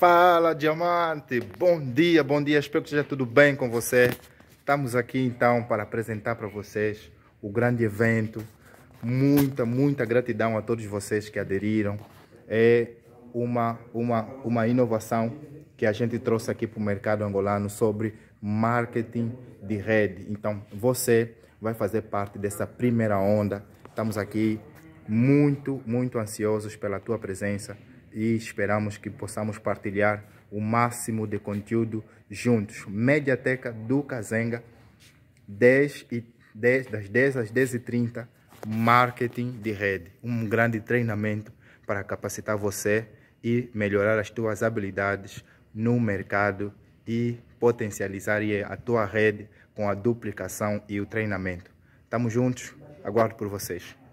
Fala Diamante, bom dia, bom dia, espero que esteja tudo bem com você. Estamos aqui então para apresentar para vocês o grande evento. Muita, muita gratidão a todos vocês que aderiram. É uma, uma, uma inovação que a gente trouxe aqui para o mercado angolano sobre marketing de rede. Então você vai fazer parte dessa primeira onda. Estamos aqui muito, muito ansiosos pela tua presença e esperamos que possamos partilhar o máximo de conteúdo juntos. Mediateca do Cazenga, 10 e 10, das 10 às 10h30, marketing de rede. Um grande treinamento para capacitar você e melhorar as tuas habilidades no mercado e potencializar a tua rede com a duplicação e o treinamento. Estamos juntos, aguardo por vocês.